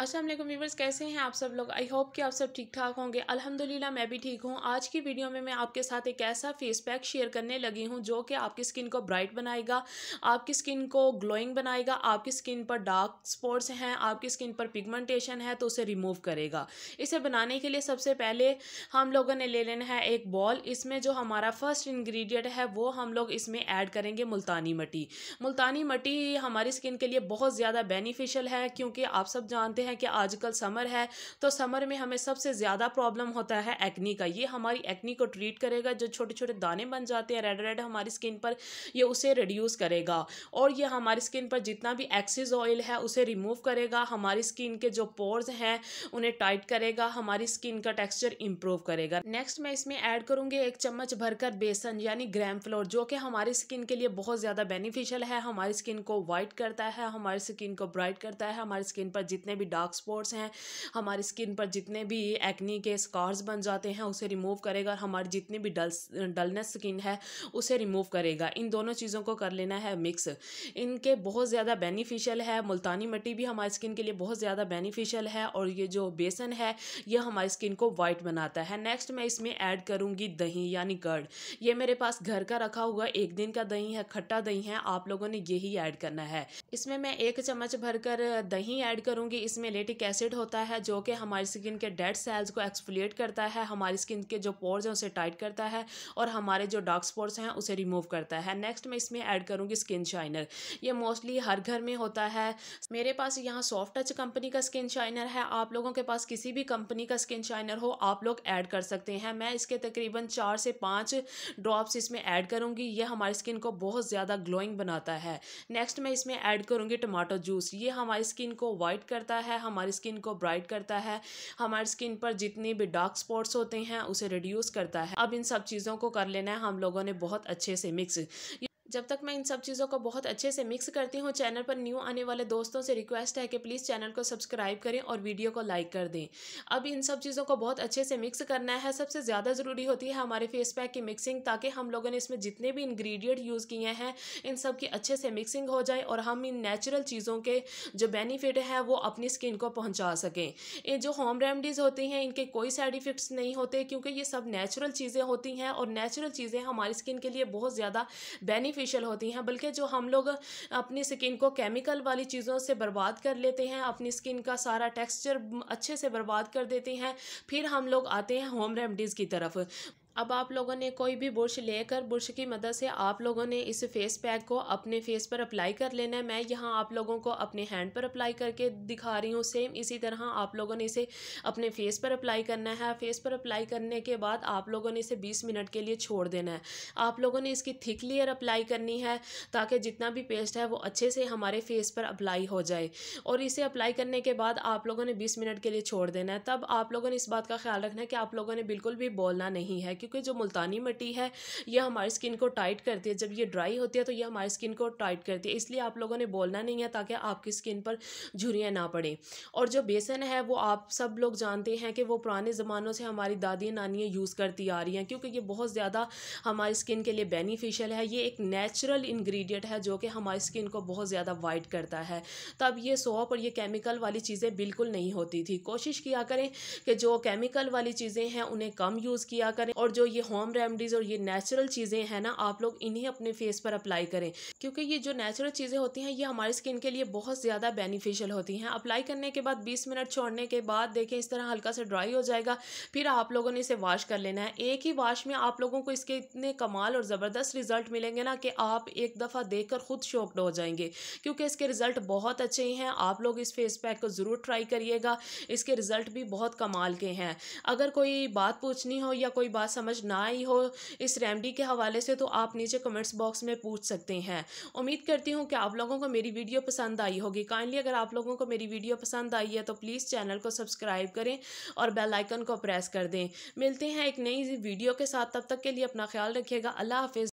अस्सलाम वालेकुम व्यूवर्स कैसे हैं आप सब लोग आई होप कि आप सब ठीक ठाक होंगे अल्हम्दुलिल्लाह मैं भी ठीक हूँ आज की वीडियो में मैं आपके साथ एक ऐसा फेस पैक शेयर करने लगी हूँ जो कि आपकी स्किन को ब्राइट बनाएगा आपकी स्किन को ग्लोइंग बनाएगा आपकी स्किन पर डार्क स्पॉट्स हैं आपकी स्किन पर पिगमेंटेशन है तो उसे रिमूव करेगा इसे बनाने के लिए सबसे पहले हम लोगों ने ले लेना है एक बॉल इसमें जो हमारा फर्स्ट इन्ग्रीडियंट है वो हम लोग इसमें ऐड करेंगे मुल्तानी मटी मुल्तानी मट्टी हमारी स्किन के लिए बहुत ज़्यादा बेनिफिशियल है क्योंकि आप सब जानते हैं हैं कि आजकल समर है तो समर में हमें सबसे ज़्यादा प्रॉब्लम होता है एक्नी का ये हमारी एक्नी को ट्रीट करेगा जो छोटे छोटे दाने बन जाते हैं रेड रेड हमारी स्किन पर ये उसे रिड्यूस करेगा और ये हमारी स्किन पर जितना भी एक्सिस ऑयल है उसे रिमूव करेगा हमारी स्किन के जो पोर्स हैं उन्हें टाइट करेगा हमारी स्किन का टेक्स्चर इम्प्रूव करेगा नेक्स्ट मैं इसमें ऐड करूँगी एक चम्मच भरकर बेसन यानी ग्रैम फ्लोर जो कि हमारी स्किन के लिए बहुत ज़्यादा बेनिफिशियल है हमारी स्किन को वाइट करता है हमारी स्किन को ब्राइट करता है हमारी स्किन पर जितने भी डार्क डार्क स्पॉट्स हैं हमारी स्किन पर जितने भी एक्नी के स्कार्स बन जाते हैं उसे रिमूव करेगा हमारी जितनी भी डल डलनेस स्किन है उसे रिमूव करेगा इन दोनों चीज़ों को कर लेना है मिक्स इनके बहुत ज़्यादा बेनिफिशियल है मुल्तानी मिट्टी भी हमारी स्किन के लिए बहुत ज़्यादा बेनिफिशियल है और ये जो बेसन है ये हमारी स्किन को वाइट बनाता है नेक्स्ट मैं इसमें ऐड करूँगी दही यानी कर्ड ये मेरे पास घर का रखा हुआ एक दिन का दही है खट्टा दही है आप लोगों ने यही ऐड करना है इसमें मैं एक चम्मच भरकर दही ऐड करूँगी इसमें मेलेटिक एसिड होता है जो कि हमारी स्किन के डेड सेल्स को एक्सफोलिएट करता है हमारी स्किन के जो पोर्स हैं उसे टाइट करता है और हमारे जो डार्क स्पॉट्स हैं उसे रिमूव करता है नेक्स्ट मैं इसमें ऐड करूँगी स्किन शाइनर ये मोस्टली हर घर में होता है मेरे पास यहाँ सॉफ्ट टच कंपनी का स्किन शाइनर है आप लोगों के पास किसी भी कंपनी का स्किन शाइनर हो आप लोग ऐड कर सकते हैं मैं इसके तकरीबन चार से पाँच ड्रॉप्स इसमें ऐड करूँगी यह हमारी स्किन को बहुत ज़्यादा ग्लोइंग बनाता है नेक्स्ट मैं इसमें ऐड करूँगी टमाटो जूस ये हमारी स्किन को वाइट करता है है हमारी स्किन को ब्राइट करता है हमारी स्किन पर जितनी भी डार्क स्पॉट्स होते हैं उसे रिड्यूस करता है अब इन सब चीज़ों को कर लेना है हम लोगों ने बहुत अच्छे से मिक्स जब तक मैं इन सब चीज़ों को बहुत अच्छे से मिक्स करती हूँ चैनल पर न्यू आने वाले दोस्तों से रिक्वेस्ट है कि प्लीज़ चैनल को सब्सक्राइब करें और वीडियो को लाइक कर दें अब इन सब चीज़ों को बहुत अच्छे से मिक्स करना है सबसे ज़्यादा ज़रूरी होती है हमारे फेस पैक की मिक्सिंग ताकि हम लोगों ने इसमें जितने भी इन्ग्रीडियंट यूज़ किए हैं इन सब की अच्छे से मिक्सिंग हो जाए और हम इन नेचुरल चीज़ों के जो बेनिफिट हैं वो अपनी स्किन को पहुँचा सकें ये जो होम रेमडीज़ होती हैं इनके कोई साइड इफ़ेक्ट्स नहीं होते क्योंकि ये सब नेचुरल चीज़ें होती हैं और नेचुरल चीज़ें हमारी स्किन के लिए बहुत ज़्यादा बेनिफिट बेनिफिशियल होती हैं बल्कि जो हम लोग अपनी स्किन को केमिकल वाली चीज़ों से बर्बाद कर लेते हैं अपनी स्किन का सारा टेक्सचर अच्छे से बर्बाद कर देते हैं फिर हम लोग आते हैं होम रेमडीज़ की तरफ अब आप लोगों ने कोई भी ब्रश लेकर ब्रश की मदद से आप लोगों ने इस फेस पैक को अपने फेस पर अप्लाई कर लेना है मैं यहाँ आप लोगों को अपने हैंड पर अप्लाई करके दिखा रही हूँ सेम इसी तरह आप लोगों ने इसे अपने फेस पर अप्लाई करना है फेस पर अप्लाई करने के बाद आप लोगों ने इसे बीस मिनट के लिए छोड़ देना है आप लोगों ने इसकी थिक लेयर अप्लाई करनी है ताकि जितना भी पेस्ट है वो अच्छे से हमारे फेस पर अप्लाई हो जाए और इसे अप्लाई करने के बाद आप लोगों ने बीस मिनट के लिए छोड़ देना है तब आप लोगों ने इस बात का ख्याल रखना है कि आप लोगों ने बिल्कुल भी बोलना नहीं है क्योंकि क्योंकि जो मुल्तानी मिट्टी है यह हमारी स्किन को टाइट करती है जब ये ड्राई होती है तो ये हमारी स्किन को टाइट करती है इसलिए आप लोगों ने बोलना नहीं है ताकि आपकी स्किन पर झुरियाँ ना पड़ें और जो बेसन है वो आप सब लोग जानते हैं कि वो पुराने ज़मानों से हमारी दादी नानियाँ यूज़ करती आ रही हैं क्योंकि ये बहुत ज़्यादा हमारी स्किन के लिए बेनिफिशियल है ये एक नेचुरल इन्ग्रीडियट है जो कि हमारी स्किन को बहुत ज़्यादा वाइट करता है तब ये सोप और ये केमिकल वाली चीज़ें बिल्कुल नहीं होती थी कोशिश किया करें कि जो केमिकल वाली चीज़ें हैं उन्हें कम यूज़ किया करें और और जो ये होम रेमडीज़ और ये नेचुरल चीज़ें हैं ना आप लोग इन्हें अपने फेस पर अप्लाई करें क्योंकि ये जो नेचुरल चीज़ें होती हैं ये हमारी स्किन के लिए बहुत ज़्यादा बेनिफिशियल होती हैं अप्लाई करने के बाद बीस मिनट छोड़ने के बाद देखें इस तरह हल्का सा ड्राई हो जाएगा फिर आप लोगों ने इसे वॉश कर लेना है एक ही वॉश में आप लोगों को इसके इतने कमाल और ज़बरदस्त रिजल्ट मिलेंगे ना कि आप एक दफ़ा देख खुद शॉक्ड हो जाएंगे क्योंकि इसके रिज़ल्ट बहुत अच्छे ही हैं आप लोग इस फेस पैक को ज़रूर ट्राई करिएगा इसके रिज़ल्ट भी बहुत कमाल के हैं अगर कोई बात पूछनी हो या कोई बात समझ ना आई हो इस रेमडी के हवाले से तो आप नीचे कमेंट्स बॉक्स में पूछ सकते हैं उम्मीद करती हूँ कि आप लोगों को मेरी वीडियो पसंद आई होगी काइंडली अगर आप लोगों को मेरी वीडियो पसंद आई है तो प्लीज़ चैनल को सब्सक्राइब करें और बेल आइकन को प्रेस कर दें मिलते हैं एक नई वीडियो के साथ तब तक के लिए अपना ख्याल रखिएगा अल्लाह हाफिज़